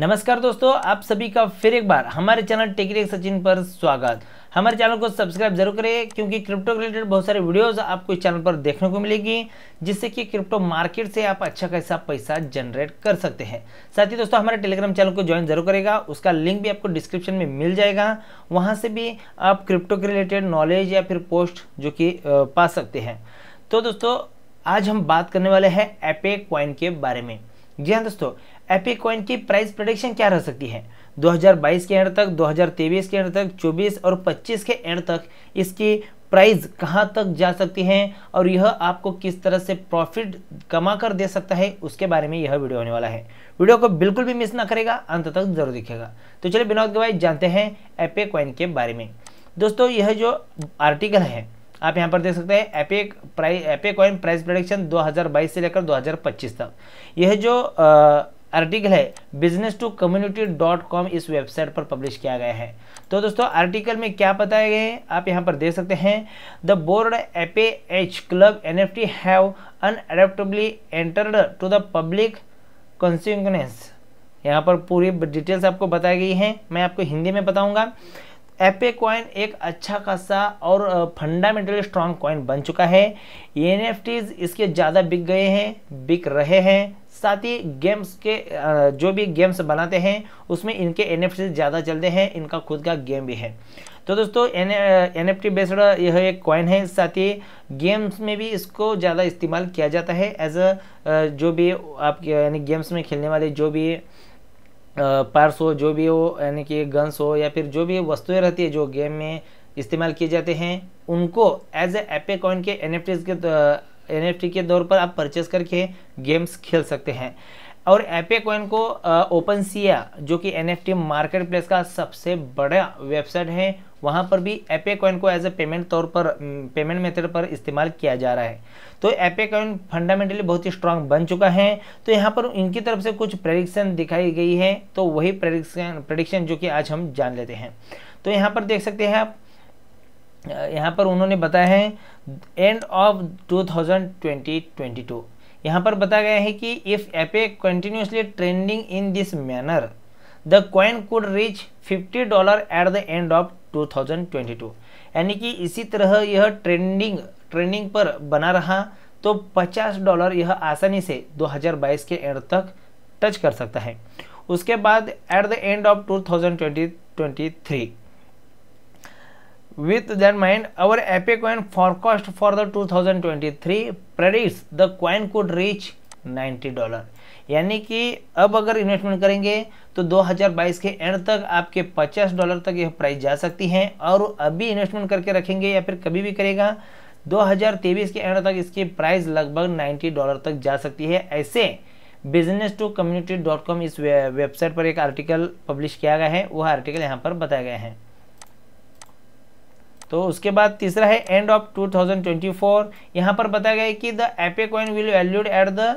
नमस्कार दोस्तों आप सभी का फिर एक बार हमारे चैनल टेकरेक सचिन पर स्वागत हमारे चैनल को सब्सक्राइब जरूर करें क्योंकि क्रिप्टो रिलेटेड बहुत सारे वीडियोस आपको इस चैनल पर देखने को मिलेगी जिससे कि क्रिप्टो मार्केट से आप अच्छा खासा पैसा जनरेट कर सकते हैं साथ ही दोस्तों हमारे टेलीग्राम चैनल को ज्वाइन जरूर करेगा उसका लिंक भी आपको डिस्क्रिप्शन में मिल जाएगा वहाँ से भी आप क्रिप्टो के रिलेटेड नॉलेज या फिर पोस्ट जो कि पा सकते हैं तो दोस्तों आज हम बात करने वाले हैं एपे क्वाइन के बारे में जी हाँ दोस्तों एपिकॉइन की प्राइस प्रोडिक्शन क्या रह सकती है 2022 के एंड तक 2023 के एंड तक 24 और 25 के एंड तक इसकी प्राइस कहाँ तक जा सकती है और यह आपको किस तरह से प्रॉफिट कमा कर दे सकता है उसके बारे में यह वीडियो होने वाला है वीडियो को बिल्कुल भी मिस ना करेगा अंत तक जरूर दिखेगा तो चलिए के गवाई जानते हैं एपे कॉइन के बारे में दोस्तों यह जो आर्टिकल है आप यहाँ पर देख सकते हैं Ape price Ape coin price production 2022 से लेकर 2025 तक यह जो आर्टिकल है business to community dot com इस वेबसाइट पर पब्लिश किया गया है तो दोस्तों आर्टिकल में क्या बताया गया है आप यहाँ पर देख सकते हैं the board Ape H club N F T have unadaptably entered to the public consequence यहाँ पर पूरी डिटेल्स आपको बताई गई हैं मैं आपको हिंदी में बताऊंगा एपे कॉइन एक अच्छा खासा और फंडामेंटली स्ट्रांग कॉइन बन चुका है एन इसके ज़्यादा बिक गए हैं बिक रहे हैं साथ ही गेम्स के जो भी गेम्स बनाते हैं उसमें इनके एन ज़्यादा चलते हैं इनका खुद का गेम भी है तो दोस्तों N N F T based यह एक कॉइन है साथ ही गेम्स में भी इसको ज़्यादा इस्तेमाल किया जाता है एज अ जो भी आप यानी गेम्स में खेलने वाले जो भी पार्स हो जो भी हो यानी कि गन्स हो या फिर जो भी वस्तुएं रहती है जो गेम में इस्तेमाल किए जाते हैं उनको एज ए एपे कॉइन के एन के एन के दौर पर आप परचेस करके गेम्स खेल सकते हैं और एपे कॉइन को ओपन सिया जो कि एन मार्केट प्लेस का सबसे बड़ा वेबसाइट है वहाँ पर भी एपे कॉइन को एज ए पेमेंट तौर पर पेमेंट मेथड पर इस्तेमाल किया जा रहा है तो एपे कॉइन फंडामेंटली बहुत ही स्ट्रांग बन चुका है तो यहाँ पर इनकी तरफ से कुछ प्रडिक्शन दिखाई गई है तो वही प्रडिक्शन प्रडिक्शन जो कि आज हम जान लेते हैं तो यहाँ पर देख सकते हैं आप यहाँ पर उन्होंने बताया है एंड ऑफ ट्वेंटी टू यहाँ पर बताया गया है कि if Ape continuously trending in this manner the coin could reach 50 dollar at the end of 2022 यानी कि इसी तरह यह ट्रेंडिंग ट्रेंडिंग पर बना रहा तो 50 डॉलर यह आसानी से 2022 के एंड तक टच कर सकता है उसके बाद at the end of 2023 With that mind, our for coin forecast for the 2023 predicts the coin could reach 90 dollar यानी कि अब अगर इन्वेस्टमेंट करेंगे तो 2022 के एंड तक आपके 50 डॉलर तक यह प्राइस जा सकती है और अभी इन्वेस्टमेंट करके रखेंगे या फिर कभी भी करेगा 2023 के एंड तक इसकी प्राइस लगभग 90 डॉलर तक जा सकती है ऐसे business to community dot com इस वेबसाइट पर एक आर्टिकल पब्लिश किया गया है वह आर्टिकल यहाँ पर बताया गया है तो उसके बाद तीसरा है एंड ऑफ 2024 यहाँ पर बताया गया है कि the Ape coin will valued at the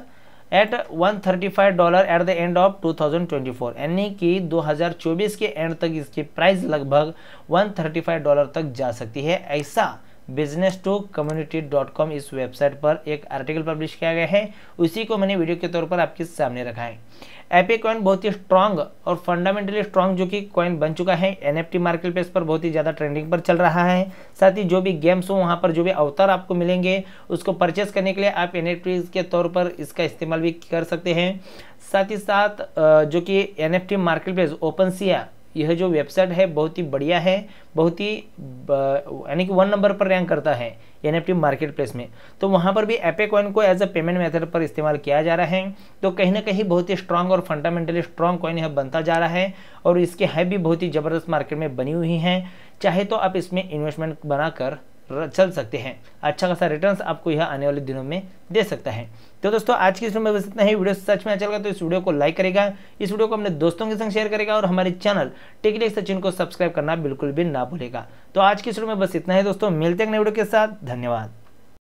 at 135 dollar at the end of 2024 यानी कि 2024 के एंड तक इसकी प्राइस लगभग 135 डॉलर तक जा सकती है ऐसा business to community dot com इस वेबसाइट पर एक आर्टिकल पब्लिश किया गया है उसी को मैंने वीडियो के तौर पर आपके सामने रखा है एपी कॉइन बहुत ही स्ट्रांग और फंडामेंटली स्ट्रांग जो कि कॉइन बन चुका है एनएफटी मार्केट प्लेस पर बहुत ही ज़्यादा ट्रेंडिंग पर चल रहा है साथ ही जो भी गेम्स हो वहाँ पर जो भी अवतार आपको मिलेंगे उसको परचेस करने के लिए आप एन के तौर पर इसका इस्तेमाल भी कर सकते हैं साथ ही साथ जो कि N F marketplace OpenSea यह जो वेबसाइट है बहुत ही बढ़िया है बहुत ही यानी कि वन नंबर पर रैंक करता है एन एफ मार्केट प्लेस में तो वहाँ पर भी एपे कॉइन को एज अ पेमेंट मेथड पर इस्तेमाल किया जा रहा है तो कहीं ना कहीं बहुत ही स्ट्रांग और फंडामेंटली स्ट्रांग कॉइन यह बनता जा रहा है और इसके है भी बहुत ही ज़बरदस्त मार्केट में बनी हुई हैं चाहे तो आप इसमें इन्वेस्टमेंट बनाकर चल सकते हैं अच्छा खासा रिटर्न आपको यह आने वाले दिनों में दे सकता है तो दोस्तों आज की इस में बस इतना ही वीडियो सच में अच्छा लगा तो इस वीडियो को लाइक करेगा इस वीडियो को अपने दोस्तों के संग शेयर करेगा और हमारे चैनल टेकली सचिन को सब्सक्राइब करना बिल्कुल भी ना भूलेगा तो आज की इस वीडियो में बस इतना ही दोस्तों मिलते हैं नए वीडियो के साथ धन्यवाद